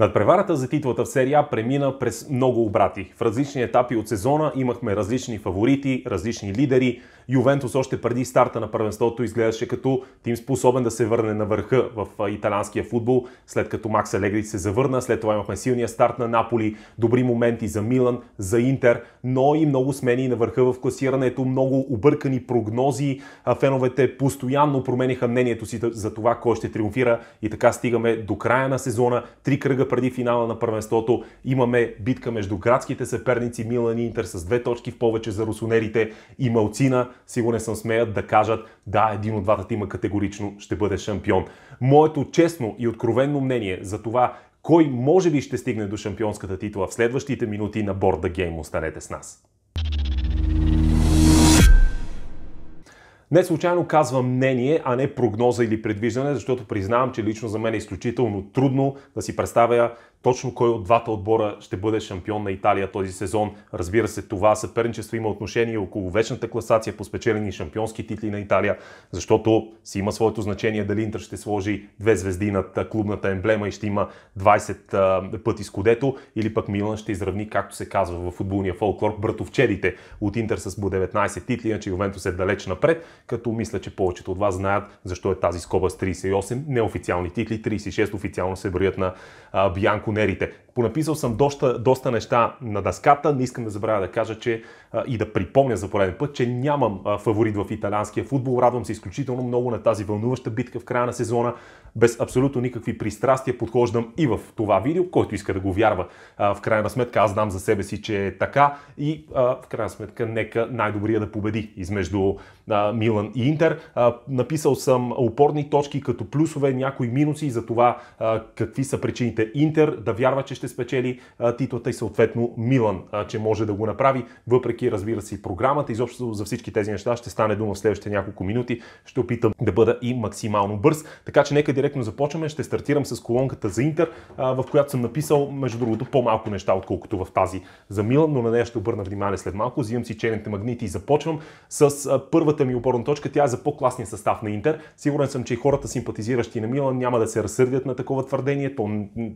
Надпреварата за титлата в серия премина през много обрати. В различни етапи от сезона имахме различни фаворити, различни лидери. Ювентус още преди старта на първенството изгледаше като тим способен да се върне на върха в италянския футбол, след като Макс Алегри се завърна. След това имахме силния старт на Наполи, добри моменти за Милан, за Интер, но и много смени на върха в класирането, много объркани прогнози. Феновете постоянно промениха мнението си за това кой ще триумфира и така стигаме до края на сезона. Три кръга преди финала на първенството имаме битка между градските съперници Милан и Интер с две точки в повече за русонерите и Малцина, сигурен съм смеят да кажат да, един от двата тима категорично ще бъде шампион. Моето честно и откровенно мнение за това кой може би ще стигне до шампионската титла в следващите минути на борда гейм. Останете с нас. Не случайно казвам мнение, а не прогноза или предвиждане, защото признавам, че лично за мен е изключително трудно да си представя точно кой от двата отбора ще бъде шампион на Италия този сезон. Разбира се, това съперничество има отношение около вечната класация по спечелени шампионски титли на Италия, защото си има своето значение дали Интер ще сложи две звезди над клубната емблема и ще има 20 пъти скудето, или пък Милан ще изравни, както се казва в футболния фолклор, братовчедите от Интер с по 19 титли, иначе Ювентус е далеч напред, като мисля, че повечето от вас знаят защо е тази скоба с 38 неофициални титли, 36 официално се броят на Бианко браконерите. Понаписал съм доста, доста неща на дъската. Не искам да забравя да кажа, че и да припомня за пореден път, че нямам фаворит в италианския футбол. Радвам се изключително много на тази вълнуваща битка в края на сезона. Без абсолютно никакви пристрастия подхождам и в това видео, който иска да го вярва. В крайна сметка аз знам за себе си, че е така и в крайна сметка нека най-добрия да победи измежду Милан и Интер. Написал съм опорни точки като плюсове, някои минуси за това какви са причините Интер да вярва, че ще спечели титлата и съответно Милан, че може да го направи, въпреки, разбира се, и програмата. Изобщо за всички тези неща ще стане дума в следващите няколко минути. Ще опитам да бъда и максимално бърз. Така че нека директно започваме. Ще стартирам с колонката за Интер, в която съм написал, между другото, по-малко неща, отколкото в тази за Милан, но на нея ще обърна внимание след малко. Взимам си черните магнити и започвам с първата ми опорна точка. Тя е за по-класния състав на Интер. Сигурен съм, че и хората симпатизиращи на Милан няма да се разсърдят на такова твърдение. То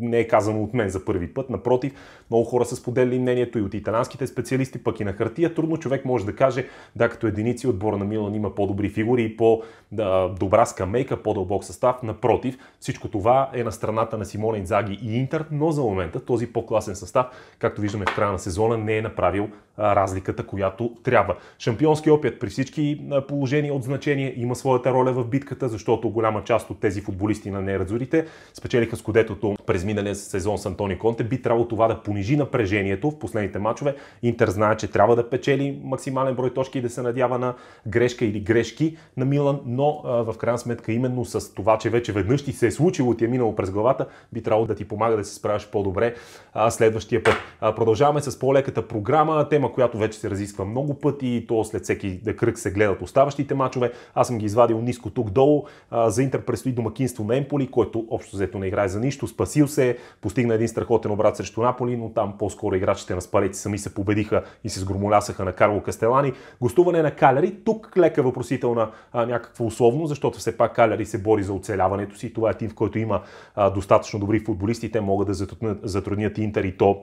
не е казано казано от мен за първи път. Напротив, много хора са споделили мнението и от италянските специалисти, пък и на хартия. Трудно човек може да каже, да, като единици отбора на Милан има по-добри фигури и по-добра скамейка, по-дълбок състав. Напротив, всичко това е на страната на Симона Инзаги и Интер, но за момента този по-класен състав, както виждаме в края на сезона, не е направил разликата, която трябва. Шампионски опит при всички положения от значение има своята роля в битката, защото голяма част от тези футболисти на неразурите спечелиха скудетото през миналия сезон сезон с Антони Конте, би трябвало това да понижи напрежението в последните матчове. Интер знае, че трябва да печели максимален брой точки и да се надява на грешка или грешки на Милан, но в крайна сметка именно с това, че вече веднъж ти се е случило, ти е минало през главата, би трябвало да ти помага да се справиш по-добре следващия път. продължаваме с по-леката програма, тема, която вече се разисква много пъти, и то след всеки кръг се гледат оставащите матчове. Аз съм ги извадил ниско тук-долу. за Интер предстои домакинство на Емполи, който общо взето не играе за нищо, спасил се, е, постигна един страхотен обрат срещу Наполи, но там по-скоро играчите на спалети сами се победиха и се сгромолясаха на Карло Кастелани. Гостуване на Каляри, тук лека въпросителна а, някаква условно, защото все пак Каляри се бори за оцеляването си. Това е тим, в който има а, достатъчно добри футболисти, те могат да затруднят, затруднят Интер и то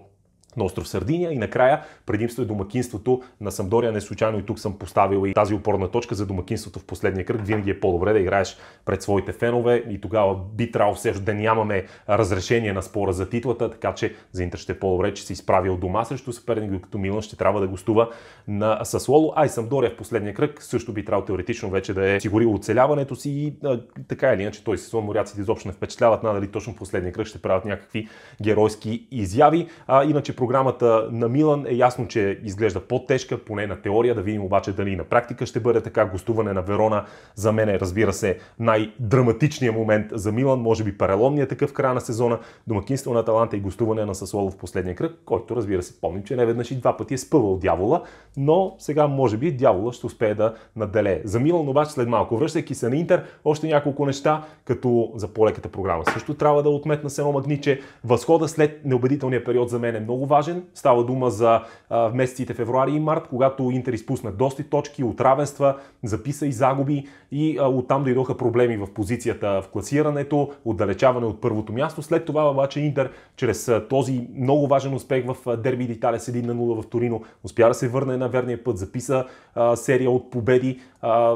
на остров Сардиния и накрая предимство е домакинството на Самдория. Не случайно и тук съм поставил и тази опорна точка за домакинството в последния кръг. Винаги е по-добре да играеш пред своите фенове и тогава би трябвало все да нямаме разрешение на спора за титлата, така че за Интер ще е по-добре, че се изправил дома срещу съперник, докато Милан ще трябва да гостува на Сасуоло. А и Самдория в последния кръг също би трябвало теоретично вече да е сигурил оцеляването си и а, така или иначе той се сезон моряците изобщо не впечатляват, надали точно в последния кръг ще правят някакви геройски изяви. А, иначе програмата на Милан е ясно, че изглежда по-тежка, поне на теория, да видим обаче дали на практика ще бъде така. Гостуване на Верона за мен е, разбира се, най-драматичният момент за Милан, може би параломният такъв края на сезона, домакинство на Аталанта и гостуване на Сасоло в последния кръг, който разбира се помним, че не веднъж и два пъти е спъвал дявола, но сега може би дявола ще успее да наделе. За Милан обаче след малко, връщайки се на Интер, още няколко неща, като за по-леката програма също трябва да отметна с едно магниче. Възхода след неубедителния период за мен е много важен. Става дума за месеците февруари и март, когато Интер изпусна доста точки от равенства, записа и загуби и оттам дойдоха проблеми в позицията в класирането, отдалечаване от първото място. След това обаче Интер чрез този много важен успех в Дерби Диталия с 1 на 0 в Торино успя да се върне на верния път, записа серия от победи,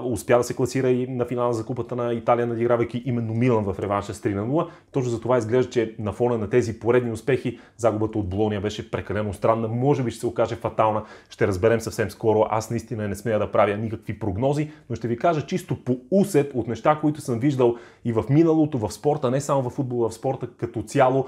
успя да се класира и на финала за Купата на Италия, надигравайки именно Милан в реванша с 3 на 0. Точно за това изглежда, че на фона на тези поредни успехи загубата от Болония беше беше прекалено странна, може би ще се окаже фатална, ще разберем съвсем скоро. Аз наистина не смея да правя никакви прогнози, но ще ви кажа чисто по усет от неща, които съм виждал и в миналото, в спорта, не само в футбола, в спорта като цяло,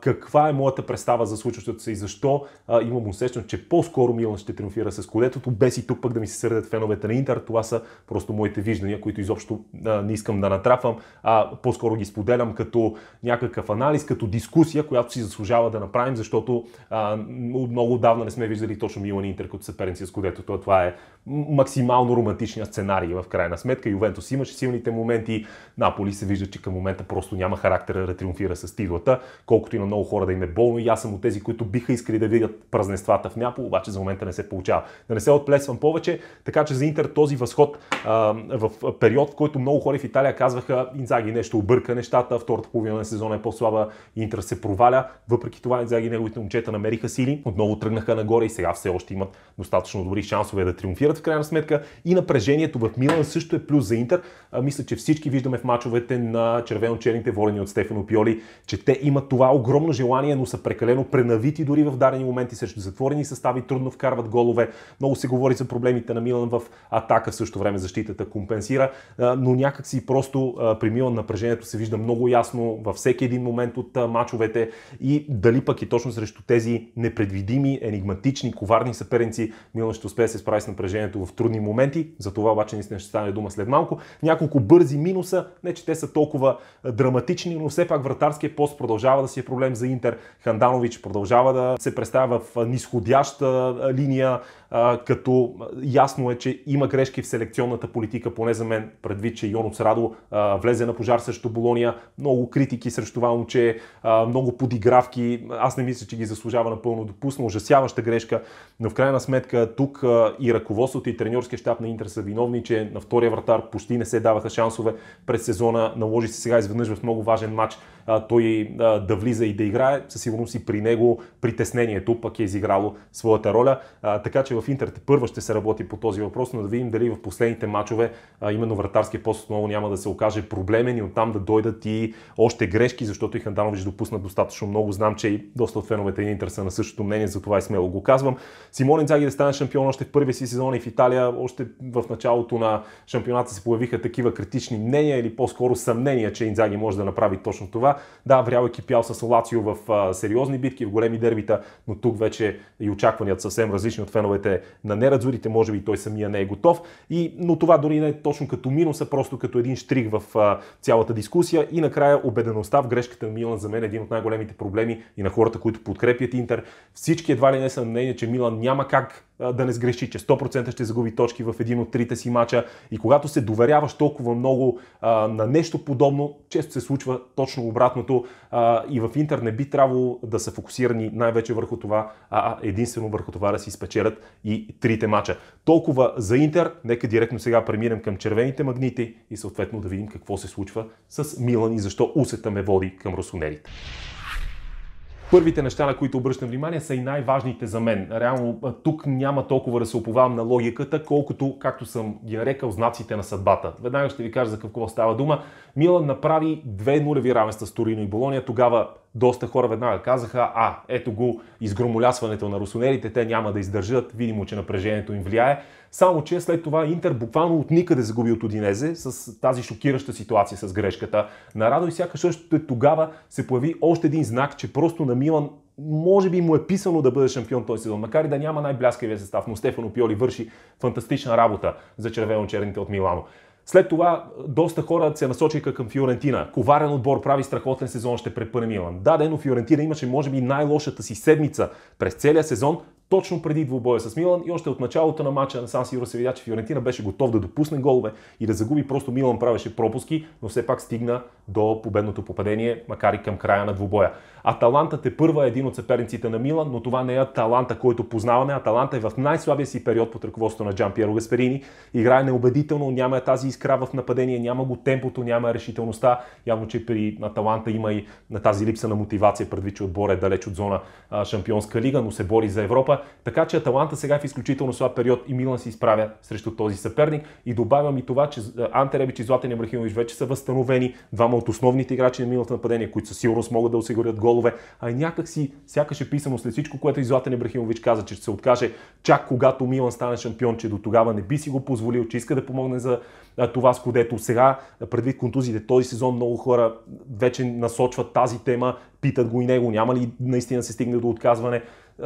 каква е моята представа за случващото се и защо имам усещане, че по-скоро Милан ще триумфира с колетото, без и тук пък да ми се сърдят феновете на Интер. Това са просто моите виждания, които изобщо не искам да натрапвам, а по-скоро ги споделям като някакъв анализ, като дискусия, която си заслужава да направим, защото а, много отдавна не сме виждали точно Милан Интер като съперници с което Това е максимално романтичния сценарий в крайна сметка. Ювентус имаше силните моменти, Наполи се вижда, че към момента просто няма характера да триумфира с титлата, колкото и на много хора да им е болно. И аз съм от тези, които биха искали да видят празненствата в Няпол, обаче за момента не се получава. Да не се отплесвам повече, така че за Интер този възход а, в период, в който много хора в Италия казваха, Инзаги нещо обърка нещата, втората половина на сезона е по-слаба, Интер се проваля, въпреки това Инзаги неговите момчета намериха сили, отново тръгнаха нагоре и сега все още имат достатъчно добри шансове да триумфират в крайна сметка. И напрежението в Милан също е плюс за Интер. А, мисля, че всички виждаме в мачовете на червено-черните, волени от Стефано Пиоли, че те имат това огромно желание, но са прекалено пренавити дори в дарени моменти срещу затворени състави, трудно вкарват голове. Много се говори за проблемите на Милан в атака, в същото време защитата компенсира, а, но си просто а, при Милан напрежението се вижда много ясно във всеки един момент от мачовете и дали пък и точно срещу тези непредвидими, енигматични, коварни съперници Милан ще успее да се справи с напрежението положението в трудни моменти, за това обаче наистина ще стане дума след малко. Няколко бързи минуса, не че те са толкова драматични, но все пак вратарския пост продължава да си е проблем за Интер. Ханданович продължава да се представя в нисходяща линия, като ясно е, че има грешки в селекционната политика, поне за мен, предвид, че Йонос Радо влезе на пожар срещу Болония, много критики срещу това момче, много подигравки, аз не мисля, че ги заслужава напълно допусна, ужасяваща грешка, но в крайна сметка тук и ръковос ръководството и треньорския щаб на Интер са виновни, че на втория вратар почти не се даваха шансове през сезона. Наложи се сега изведнъж в много важен матч той да влиза и да играе. Със сигурност и при него притеснението пък е изиграло своята роля. Така че в Интер първа ще се работи по този въпрос, но да видим дали в последните матчове именно вратарския пост отново няма да се окаже проблемен и оттам да дойдат и още грешки, защото и Ханданович допусна достатъчно много. Знам, че и доста от феновете на Интер са на същото мнение, затова и смело го казвам. Симонин Заги да стане шампион още в първия си сезон и в Италия още в началото на шампионата се появиха такива критични мнения или по-скоро съмнения, че Инзаги може да направи точно това. Да, врял е кипял с Лацио в сериозни битки, в големи дербита, но тук вече и очакванията съвсем различни от феновете на Нерадзорите. Може би той самия не е готов. И, но това дори не е точно като минус, а просто като един штрих в цялата дискусия. И накрая обедеността в грешката на Милан за мен е един от най-големите проблеми и на хората, които подкрепят Интер. Всички едва ли не са на мнение, че Милан няма как да не сгреши, че 100% 100% ще загуби точки в един от трите си мача. И когато се доверяваш толкова много а, на нещо подобно, често се случва точно обратното. А, и в Интер не би трябвало да са фокусирани най-вече върху това, а единствено върху това да си спечелят и трите мача. Толкова за Интер. Нека директно сега преминем към червените магнити и съответно да видим какво се случва с Милан и защо усета ме води към русонерите. Първите неща, на които обръщам внимание, са и най-важните за мен. Реално тук няма толкова да се оповавам на логиката, колкото, както съм ги нарекал, знаците на съдбата. Веднага ще ви кажа за какво става дума. Милан направи две нулеви равенства с Торино и Болония. Тогава доста хора веднага казаха, а, ето го изгромолясването на русонерите, те няма да издържат, видимо, че напрежението им влияе. Само, че след това Интер буквално от никъде загуби от Одинезе с тази шокираща ситуация с грешката на Радо и сякаш също тогава се появи още един знак, че просто на Милан може би му е писано да бъде шампион този сезон, макар и да няма най-бляскавия състав, но Стефано Пиоли върши фантастична работа за червено-черните от Милано. След това е, доста хора се насочиха към Фиорентина. Коварен отбор прави страхотен сезон, ще препъне Милан. Да, да, но Фиорентина имаше може би най-лошата си седмица през целия сезон, точно преди двубоя с Милан и още от началото на мача на Сан Сиро се видя, че Фиорентина беше готов да допусне голове и да загуби. Просто Милан правеше пропуски, но все пак стигна до победното попадение, макар и към края на двубоя. Аталанта те първа е един от съперниците на Милан, но това не е Аталанта, който познаваме. Аталанта е в най-слабия си период под ръководството на Джан Пиеро Гасперини. Играе неубедително, няма тази искра в нападение, няма го темпото, няма решителността. Явно, че при Аталанта има и на тази липса на мотивация, предвид, че отбор е далеч от зона Шампионска лига, но се бори за Европа. Така че Аталанта сега е в изключително слаб период и Милан се изправя срещу този съперник. И добавям и това, че Анте Ребич и Златен Ибрахимович вече са възстановени. Двама от основните играчи на миналото нападение, които със сигурност могат да осигурят голове. А и някак си, сякаш е писано след всичко, което и Златен Ибрахимович каза, че ще се откаже чак когато Милан стане шампион, че до тогава не би си го позволил, че иска да помогне за това с кодето. Сега, предвид контузите, този сезон много хора вече насочват тази тема, питат го и него, няма ли наистина се стигне до отказване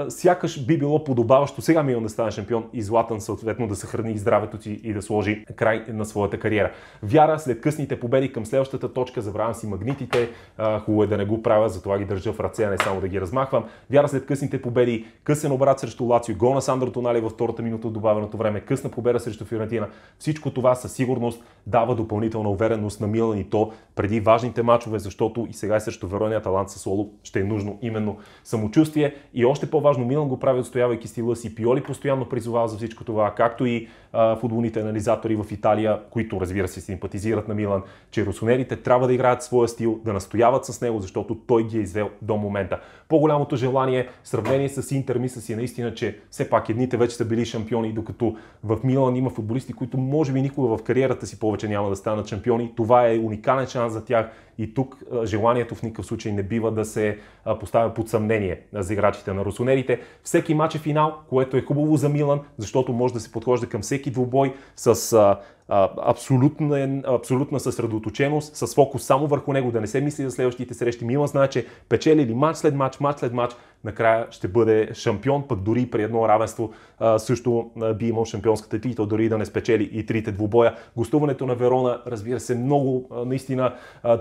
сякаш би било подобаващо сега Милан да стане шампион и Златан съответно да съхрани здравето си и да сложи край на своята кариера. Вяра след късните победи към следващата точка, забравям си магнитите, хубаво е да не го правя, затова ги държа в ръце, а не само да ги размахвам. Вяра след късните победи, късен обрат срещу Лацио, гол на Сандро Тонали във втората минута от добавеното време, късна победа срещу Фиорентина. Всичко това със сигурност дава допълнителна увереност на Милан и то преди важните мачове, защото и сега срещу Верония Талант с Соло ще е нужно именно самочувствие и още по по-важно, Милан го прави отстоявайки стила си. Пиоли постоянно призовава за всичко това, както и а, футболните анализатори в Италия, които разбира се симпатизират на Милан, че русонерите трябва да играят своя стил, да настояват с него, защото той ги е извел до момента. По-голямото желание, в сравнение с Интер, мисля си наистина, че все пак едните вече са били шампиони, докато в Милан има футболисти, които може би никога в кариерата си повече няма да станат шампиони. Това е уникален шанс за тях и тук желанието в никакъв случай не бива да се поставя под съмнение за играчите на Русонери легионерите. Всеки матч е финал, което е хубаво за Милан, защото може да се подхожда към всеки двубой с а, а, абсолютна, съсредоточеност, с фокус само върху него, да не се мисли за следващите срещи. Милан знае, че печели ли матч след матч, матч след матч, накрая ще бъде шампион, пък дори при едно равенство също би имал шампионската титла, дори да не спечели и трите двубоя. Гостуването на Верона, разбира се, много наистина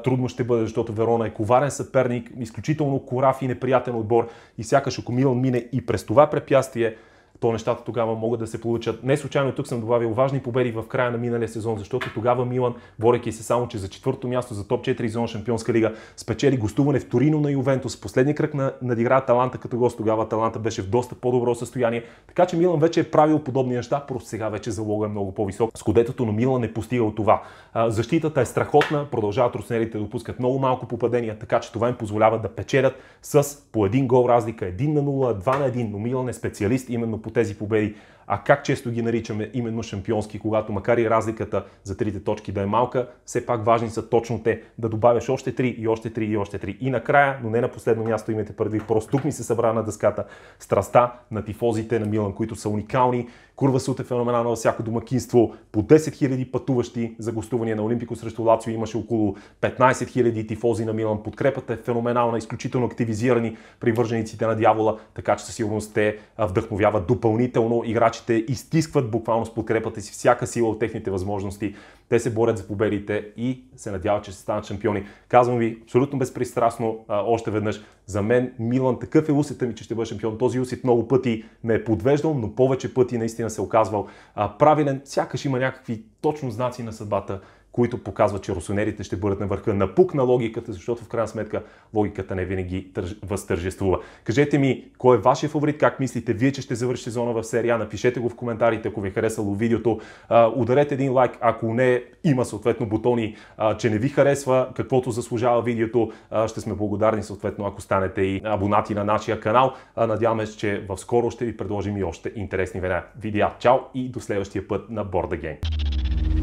трудно ще бъде, защото Верона е коварен съперник, изключително кораф и неприятен отбор и сякаш ако Милан мине и през това препятствие, то нещата тогава могат да се получат. Не случайно тук съм добавил важни победи в края на миналия сезон, защото тогава Милан, борейки се само, че за четвърто място за топ 4 зона Шампионска лига, спечели гостуване в Торино на Ювентус. Последния кръг на, надигра Таланта като гост. Тогава Таланта беше в доста по-добро състояние. Така че Милан вече е правил подобни неща, просто сега вече залога е много по-висок. Скодетото на Милан е постигал това. Защитата е страхотна, продължават роснерите да допускат много малко попадения, така че това им позволява да печелят с по един гол разлика, 1 на 0, 2 на 1, но Милан е специалист именно по тези победи. А как често ги наричаме именно шампионски, когато макар и разликата за трите точки да е малка, все пак важни са точно те. Да добавяш още три и още три и още три. И накрая, но не на последно място, имате предвид, просто тук ми се събра на дъската страста на тифозите на Милан, които са уникални. Курва Сут е феноменална във всяко домакинство. По 10 000 пътуващи за гостувания на Олимпико срещу Лацио имаше около 15 000 тифози на Милан. Подкрепата е феноменална, изключително активизирани привържениците на дявола, така че със сигурност те вдъхновяват допълнително играчи играчите изтискват буквално с подкрепата си всяка сила от техните възможности. Те се борят за победите и се надяват, че ще станат шампиони. Казвам ви абсолютно безпристрастно а, още веднъж. За мен Милан такъв е усета ми, че ще бъде шампион. Този усет много пъти ме е подвеждал, но повече пъти наистина се оказвал а, правилен. Сякаш има някакви точно знаци на съдбата които показват, че русонерите ще бъдат на върха на пук на логиката, защото в крайна сметка логиката не винаги търж... възтържествува. Кажете ми, кой е вашия фаворит, как мислите вие, че ще завърши сезона в серия, напишете го в коментарите, ако ви е харесало видеото, а, ударете един лайк, ако не има съответно бутони, а, че не ви харесва, каквото заслужава видеото, а, ще сме благодарни съответно, ако станете и абонати на нашия канал. А, надяваме се, че в скоро ще ви предложим и още интересни видеа. Чао и до следващия път на Борда Game.